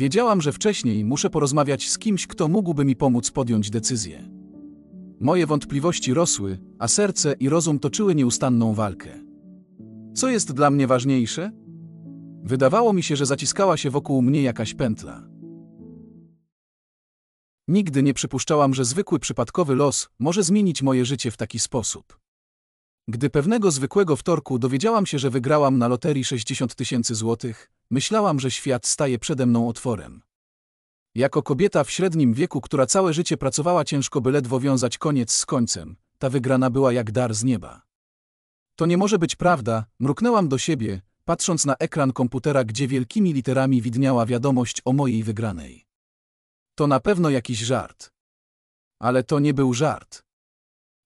Wiedziałam, że wcześniej muszę porozmawiać z kimś, kto mógłby mi pomóc podjąć decyzję. Moje wątpliwości rosły, a serce i rozum toczyły nieustanną walkę. Co jest dla mnie ważniejsze? Wydawało mi się, że zaciskała się wokół mnie jakaś pętla. Nigdy nie przypuszczałam, że zwykły przypadkowy los może zmienić moje życie w taki sposób. Gdy pewnego zwykłego wtorku dowiedziałam się, że wygrałam na loterii 60 tysięcy złotych, myślałam, że świat staje przede mną otworem. Jako kobieta w średnim wieku, która całe życie pracowała ciężko, by ledwo wiązać koniec z końcem, ta wygrana była jak dar z nieba. To nie może być prawda, mruknęłam do siebie, patrząc na ekran komputera, gdzie wielkimi literami widniała wiadomość o mojej wygranej. To na pewno jakiś żart. Ale to nie był żart.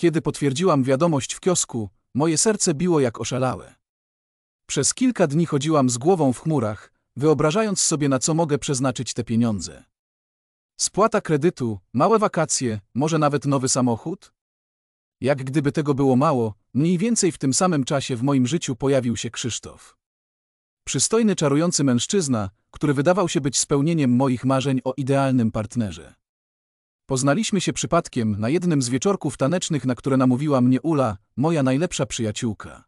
Kiedy potwierdziłam wiadomość w kiosku, moje serce biło jak oszalałe. Przez kilka dni chodziłam z głową w chmurach, wyobrażając sobie na co mogę przeznaczyć te pieniądze. Spłata kredytu, małe wakacje, może nawet nowy samochód? Jak gdyby tego było mało, mniej więcej w tym samym czasie w moim życiu pojawił się Krzysztof. Przystojny, czarujący mężczyzna, który wydawał się być spełnieniem moich marzeń o idealnym partnerze. Poznaliśmy się przypadkiem na jednym z wieczorków tanecznych, na które namówiła mnie Ula, moja najlepsza przyjaciółka.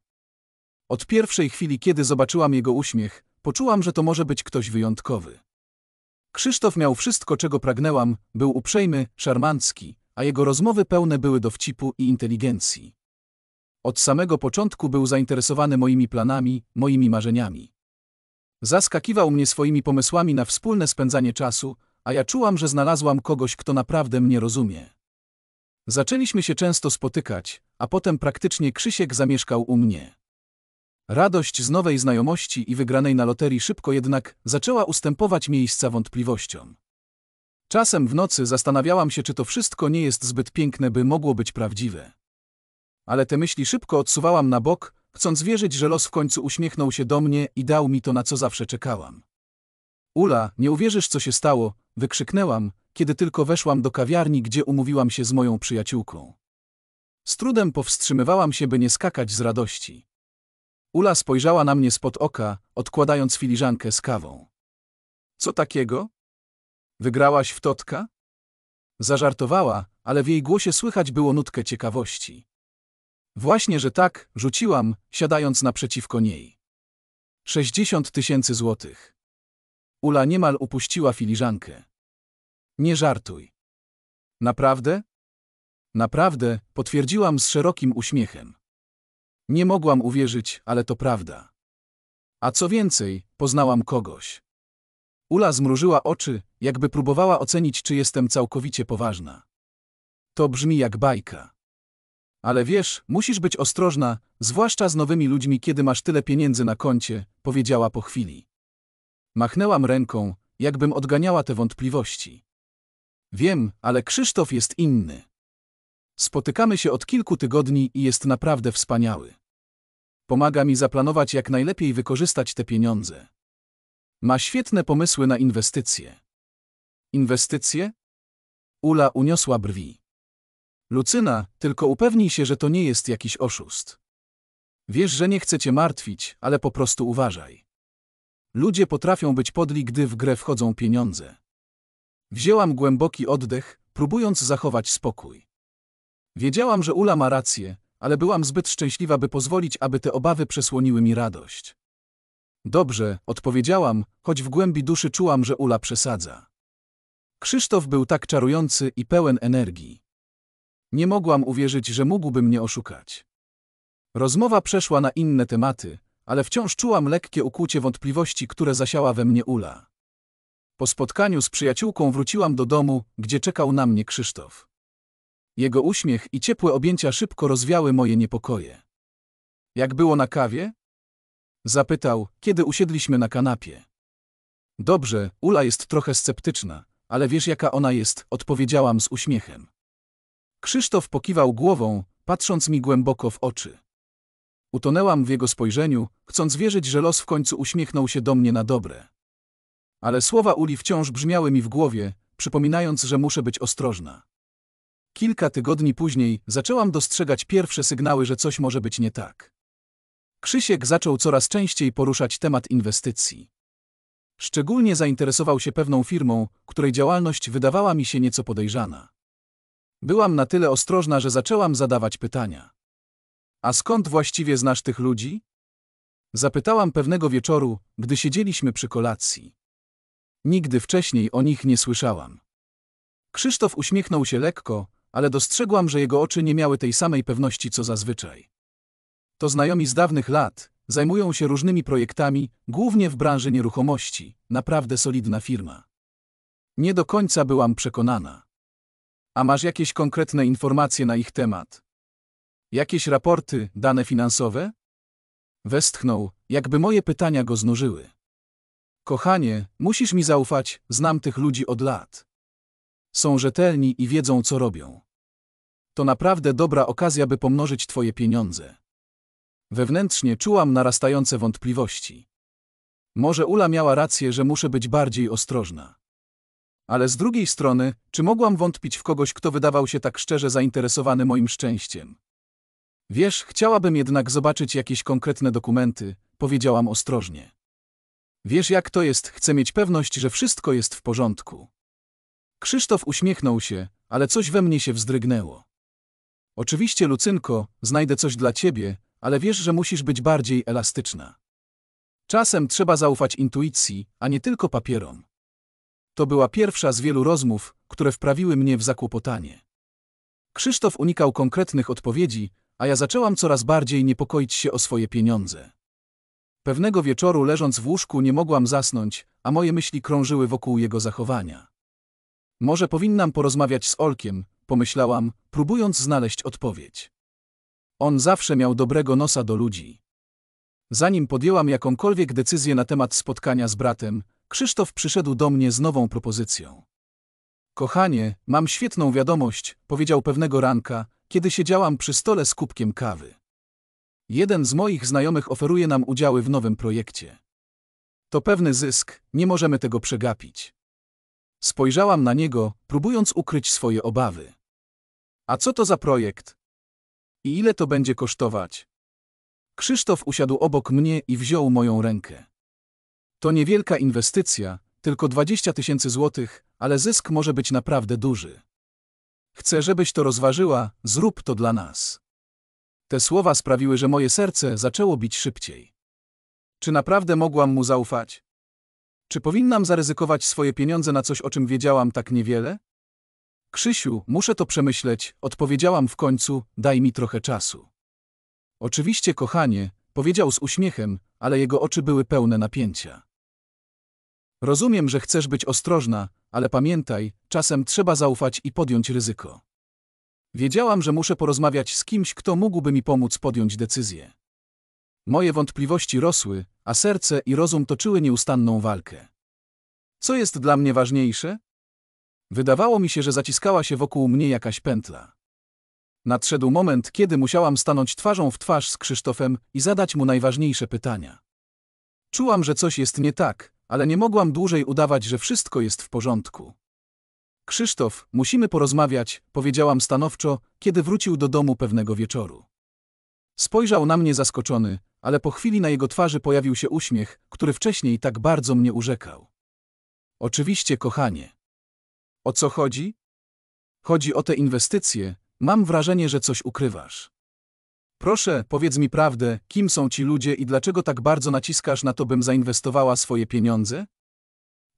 Od pierwszej chwili, kiedy zobaczyłam jego uśmiech, poczułam, że to może być ktoś wyjątkowy. Krzysztof miał wszystko, czego pragnęłam, był uprzejmy, szarmancki, a jego rozmowy pełne były dowcipu i inteligencji. Od samego początku był zainteresowany moimi planami, moimi marzeniami. Zaskakiwał mnie swoimi pomysłami na wspólne spędzanie czasu, a ja czułam, że znalazłam kogoś, kto naprawdę mnie rozumie. Zaczęliśmy się często spotykać, a potem praktycznie Krzysiek zamieszkał u mnie. Radość z nowej znajomości i wygranej na loterii szybko jednak zaczęła ustępować miejsca wątpliwościom. Czasem w nocy zastanawiałam się, czy to wszystko nie jest zbyt piękne, by mogło być prawdziwe. Ale te myśli szybko odsuwałam na bok, chcąc wierzyć, że los w końcu uśmiechnął się do mnie i dał mi to, na co zawsze czekałam. Ula, nie uwierzysz, co się stało, wykrzyknęłam, kiedy tylko weszłam do kawiarni, gdzie umówiłam się z moją przyjaciółką. Z trudem powstrzymywałam się, by nie skakać z radości. Ula spojrzała na mnie spod oka, odkładając filiżankę z kawą. Co takiego? Wygrałaś w totka? Zażartowała, ale w jej głosie słychać było nutkę ciekawości. Właśnie, że tak, rzuciłam, siadając naprzeciwko niej. Sześćdziesiąt tysięcy złotych. Ula niemal upuściła filiżankę. Nie żartuj. Naprawdę? Naprawdę, potwierdziłam z szerokim uśmiechem. Nie mogłam uwierzyć, ale to prawda. A co więcej, poznałam kogoś. Ula zmrużyła oczy, jakby próbowała ocenić, czy jestem całkowicie poważna. To brzmi jak bajka. Ale wiesz, musisz być ostrożna, zwłaszcza z nowymi ludźmi, kiedy masz tyle pieniędzy na koncie, powiedziała po chwili. Machnęłam ręką, jakbym odganiała te wątpliwości. Wiem, ale Krzysztof jest inny. Spotykamy się od kilku tygodni i jest naprawdę wspaniały. Pomaga mi zaplanować, jak najlepiej wykorzystać te pieniądze. Ma świetne pomysły na inwestycje. Inwestycje? Ula uniosła brwi. Lucyna, tylko upewnij się, że to nie jest jakiś oszust. Wiesz, że nie chcę cię martwić, ale po prostu uważaj. Ludzie potrafią być podli, gdy w grę wchodzą pieniądze. Wzięłam głęboki oddech, próbując zachować spokój. Wiedziałam, że Ula ma rację, ale byłam zbyt szczęśliwa, by pozwolić, aby te obawy przesłoniły mi radość. Dobrze, odpowiedziałam, choć w głębi duszy czułam, że Ula przesadza. Krzysztof był tak czarujący i pełen energii. Nie mogłam uwierzyć, że mógłby mnie oszukać. Rozmowa przeszła na inne tematy, ale wciąż czułam lekkie ukłucie wątpliwości, które zasiała we mnie Ula. Po spotkaniu z przyjaciółką wróciłam do domu, gdzie czekał na mnie Krzysztof. Jego uśmiech i ciepłe objęcia szybko rozwiały moje niepokoje. Jak było na kawie? Zapytał, kiedy usiedliśmy na kanapie. Dobrze, Ula jest trochę sceptyczna, ale wiesz jaka ona jest, odpowiedziałam z uśmiechem. Krzysztof pokiwał głową, patrząc mi głęboko w oczy. Utonęłam w jego spojrzeniu, chcąc wierzyć, że los w końcu uśmiechnął się do mnie na dobre. Ale słowa Uli wciąż brzmiały mi w głowie, przypominając, że muszę być ostrożna. Kilka tygodni później zaczęłam dostrzegać pierwsze sygnały, że coś może być nie tak. Krzysiek zaczął coraz częściej poruszać temat inwestycji. Szczególnie zainteresował się pewną firmą, której działalność wydawała mi się nieco podejrzana. Byłam na tyle ostrożna, że zaczęłam zadawać pytania. A skąd właściwie znasz tych ludzi? Zapytałam pewnego wieczoru, gdy siedzieliśmy przy kolacji. Nigdy wcześniej o nich nie słyszałam. Krzysztof uśmiechnął się lekko, ale dostrzegłam, że jego oczy nie miały tej samej pewności co zazwyczaj. To znajomi z dawnych lat, zajmują się różnymi projektami, głównie w branży nieruchomości, naprawdę solidna firma. Nie do końca byłam przekonana. A masz jakieś konkretne informacje na ich temat? Jakieś raporty, dane finansowe? Westchnął, jakby moje pytania go znużyły. Kochanie, musisz mi zaufać, znam tych ludzi od lat. Są rzetelni i wiedzą, co robią. To naprawdę dobra okazja, by pomnożyć Twoje pieniądze. Wewnętrznie czułam narastające wątpliwości. Może Ula miała rację, że muszę być bardziej ostrożna. Ale z drugiej strony, czy mogłam wątpić w kogoś, kto wydawał się tak szczerze zainteresowany moim szczęściem? Wiesz, chciałabym jednak zobaczyć jakieś konkretne dokumenty, powiedziałam ostrożnie. Wiesz jak to jest, chcę mieć pewność, że wszystko jest w porządku. Krzysztof uśmiechnął się, ale coś we mnie się wzdrygnęło. Oczywiście, Lucynko, znajdę coś dla ciebie, ale wiesz, że musisz być bardziej elastyczna. Czasem trzeba zaufać intuicji, a nie tylko papierom. To była pierwsza z wielu rozmów, które wprawiły mnie w zakłopotanie. Krzysztof unikał konkretnych odpowiedzi, a ja zaczęłam coraz bardziej niepokoić się o swoje pieniądze. Pewnego wieczoru leżąc w łóżku nie mogłam zasnąć, a moje myśli krążyły wokół jego zachowania. Może powinnam porozmawiać z Olkiem, pomyślałam, próbując znaleźć odpowiedź. On zawsze miał dobrego nosa do ludzi. Zanim podjęłam jakąkolwiek decyzję na temat spotkania z bratem, Krzysztof przyszedł do mnie z nową propozycją. Kochanie, mam świetną wiadomość, powiedział pewnego ranka, kiedy siedziałam przy stole z kubkiem kawy. Jeden z moich znajomych oferuje nam udziały w nowym projekcie. To pewny zysk, nie możemy tego przegapić. Spojrzałam na niego, próbując ukryć swoje obawy. A co to za projekt? I ile to będzie kosztować? Krzysztof usiadł obok mnie i wziął moją rękę. To niewielka inwestycja, tylko 20 tysięcy złotych, ale zysk może być naprawdę duży. Chcę, żebyś to rozważyła, zrób to dla nas. Te słowa sprawiły, że moje serce zaczęło bić szybciej. Czy naprawdę mogłam mu zaufać? Czy powinnam zaryzykować swoje pieniądze na coś, o czym wiedziałam tak niewiele? Krzysiu, muszę to przemyśleć, odpowiedziałam w końcu, daj mi trochę czasu. Oczywiście, kochanie, powiedział z uśmiechem, ale jego oczy były pełne napięcia. Rozumiem, że chcesz być ostrożna, ale pamiętaj, czasem trzeba zaufać i podjąć ryzyko. Wiedziałam, że muszę porozmawiać z kimś, kto mógłby mi pomóc podjąć decyzję. Moje wątpliwości rosły, a serce i rozum toczyły nieustanną walkę. Co jest dla mnie ważniejsze? Wydawało mi się, że zaciskała się wokół mnie jakaś pętla. Nadszedł moment, kiedy musiałam stanąć twarzą w twarz z Krzysztofem i zadać mu najważniejsze pytania. Czułam, że coś jest nie tak, ale nie mogłam dłużej udawać, że wszystko jest w porządku. Krzysztof, musimy porozmawiać, powiedziałam stanowczo, kiedy wrócił do domu pewnego wieczoru. Spojrzał na mnie zaskoczony, ale po chwili na jego twarzy pojawił się uśmiech, który wcześniej tak bardzo mnie urzekał. Oczywiście, kochanie. O co chodzi? Chodzi o te inwestycje, mam wrażenie, że coś ukrywasz. Proszę, powiedz mi prawdę, kim są ci ludzie i dlaczego tak bardzo naciskasz na to, bym zainwestowała swoje pieniądze?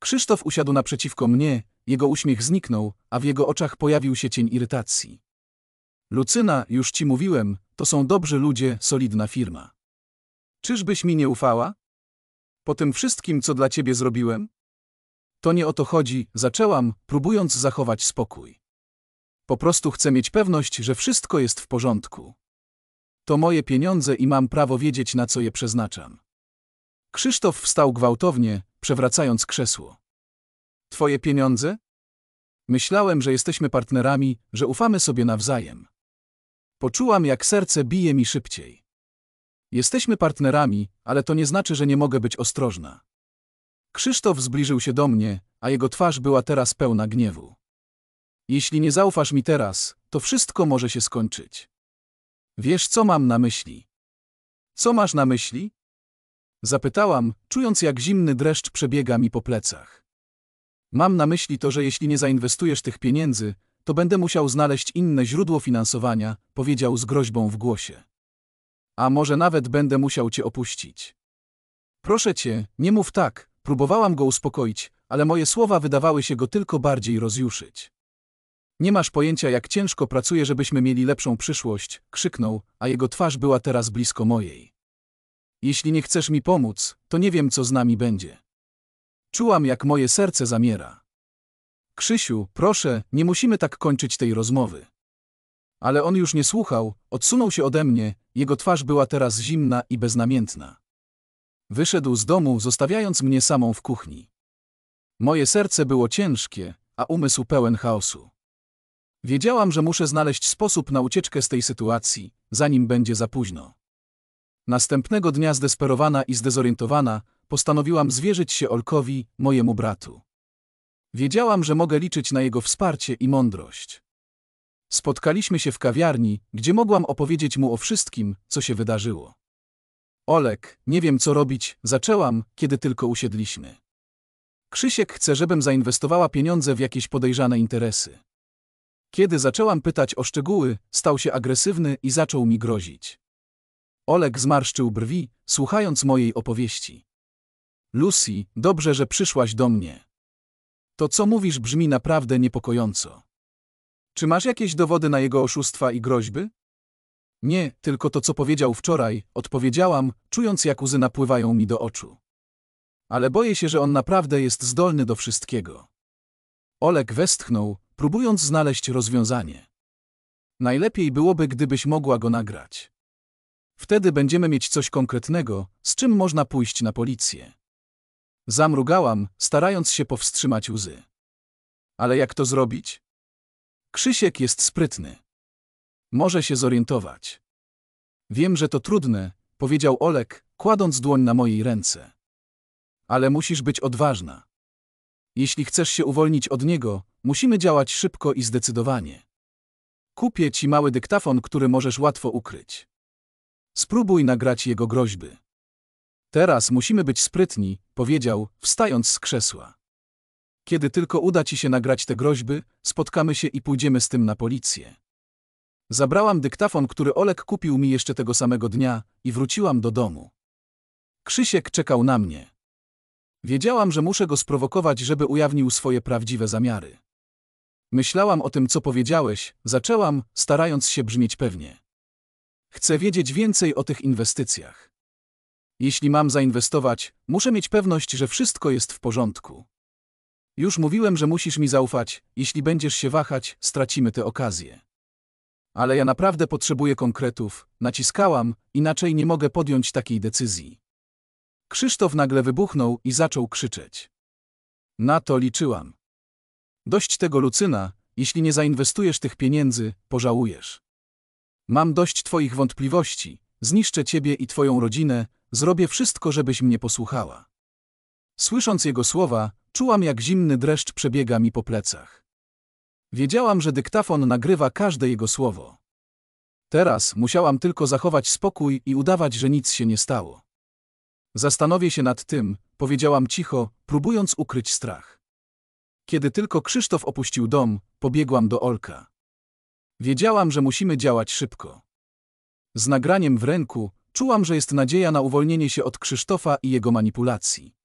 Krzysztof usiadł naprzeciwko mnie, jego uśmiech zniknął, a w jego oczach pojawił się cień irytacji. Lucyna, już ci mówiłem, to są dobrzy ludzie, solidna firma. Czyżbyś mi nie ufała? Po tym wszystkim, co dla ciebie zrobiłem? To nie o to chodzi, zaczęłam, próbując zachować spokój. Po prostu chcę mieć pewność, że wszystko jest w porządku. To moje pieniądze i mam prawo wiedzieć, na co je przeznaczam. Krzysztof wstał gwałtownie, przewracając krzesło. Twoje pieniądze? Myślałem, że jesteśmy partnerami, że ufamy sobie nawzajem. Poczułam, jak serce bije mi szybciej. Jesteśmy partnerami, ale to nie znaczy, że nie mogę być ostrożna. Krzysztof zbliżył się do mnie, a jego twarz była teraz pełna gniewu. Jeśli nie zaufasz mi teraz, to wszystko może się skończyć. Wiesz, co mam na myśli? Co masz na myśli? Zapytałam, czując jak zimny dreszcz przebiega mi po plecach. Mam na myśli to, że jeśli nie zainwestujesz tych pieniędzy, to będę musiał znaleźć inne źródło finansowania, powiedział z groźbą w głosie. A może nawet będę musiał cię opuścić. Proszę cię, nie mów tak, próbowałam go uspokoić, ale moje słowa wydawały się go tylko bardziej rozjuszyć. Nie masz pojęcia, jak ciężko pracuję, żebyśmy mieli lepszą przyszłość, krzyknął, a jego twarz była teraz blisko mojej. Jeśli nie chcesz mi pomóc, to nie wiem, co z nami będzie. Czułam, jak moje serce zamiera. Krzysiu, proszę, nie musimy tak kończyć tej rozmowy. Ale on już nie słuchał, odsunął się ode mnie, jego twarz była teraz zimna i beznamiętna. Wyszedł z domu, zostawiając mnie samą w kuchni. Moje serce było ciężkie, a umysł pełen chaosu. Wiedziałam, że muszę znaleźć sposób na ucieczkę z tej sytuacji, zanim będzie za późno. Następnego dnia zdesperowana i zdezorientowana postanowiłam zwierzyć się Olkowi, mojemu bratu. Wiedziałam, że mogę liczyć na jego wsparcie i mądrość. Spotkaliśmy się w kawiarni, gdzie mogłam opowiedzieć mu o wszystkim, co się wydarzyło. Olek, nie wiem co robić, zaczęłam, kiedy tylko usiedliśmy. Krzysiek chce, żebym zainwestowała pieniądze w jakieś podejrzane interesy. Kiedy zaczęłam pytać o szczegóły, stał się agresywny i zaczął mi grozić. Olek zmarszczył brwi, słuchając mojej opowieści. Lucy, dobrze, że przyszłaś do mnie. To, co mówisz, brzmi naprawdę niepokojąco. Czy masz jakieś dowody na jego oszustwa i groźby? Nie, tylko to, co powiedział wczoraj, odpowiedziałam, czując jak łzy napływają mi do oczu. Ale boję się, że on naprawdę jest zdolny do wszystkiego. Olek westchnął, próbując znaleźć rozwiązanie. Najlepiej byłoby, gdybyś mogła go nagrać. Wtedy będziemy mieć coś konkretnego, z czym można pójść na policję. Zamrugałam, starając się powstrzymać łzy. Ale jak to zrobić? Krzysiek jest sprytny. Może się zorientować. Wiem, że to trudne, powiedział Olek, kładąc dłoń na mojej ręce. Ale musisz być odważna. Jeśli chcesz się uwolnić od niego, musimy działać szybko i zdecydowanie. Kupię ci mały dyktafon, który możesz łatwo ukryć. Spróbuj nagrać jego groźby. Teraz musimy być sprytni, powiedział, wstając z krzesła. Kiedy tylko uda ci się nagrać te groźby, spotkamy się i pójdziemy z tym na policję. Zabrałam dyktafon, który Olek kupił mi jeszcze tego samego dnia i wróciłam do domu. Krzysiek czekał na mnie. Wiedziałam, że muszę go sprowokować, żeby ujawnił swoje prawdziwe zamiary. Myślałam o tym, co powiedziałeś, zaczęłam, starając się brzmieć pewnie. Chcę wiedzieć więcej o tych inwestycjach. Jeśli mam zainwestować, muszę mieć pewność, że wszystko jest w porządku. Już mówiłem, że musisz mi zaufać, jeśli będziesz się wahać, stracimy tę okazję. Ale ja naprawdę potrzebuję konkretów, naciskałam, inaczej nie mogę podjąć takiej decyzji. Krzysztof nagle wybuchnął i zaczął krzyczeć. Na to liczyłam. Dość tego Lucyna, jeśli nie zainwestujesz tych pieniędzy, pożałujesz. Mam dość twoich wątpliwości, zniszczę ciebie i twoją rodzinę, zrobię wszystko, żebyś mnie posłuchała. Słysząc jego słowa, czułam jak zimny dreszcz przebiega mi po plecach. Wiedziałam, że dyktafon nagrywa każde jego słowo. Teraz musiałam tylko zachować spokój i udawać, że nic się nie stało. Zastanowię się nad tym, powiedziałam cicho, próbując ukryć strach. Kiedy tylko Krzysztof opuścił dom, pobiegłam do Olka. Wiedziałam, że musimy działać szybko. Z nagraniem w ręku czułam, że jest nadzieja na uwolnienie się od Krzysztofa i jego manipulacji.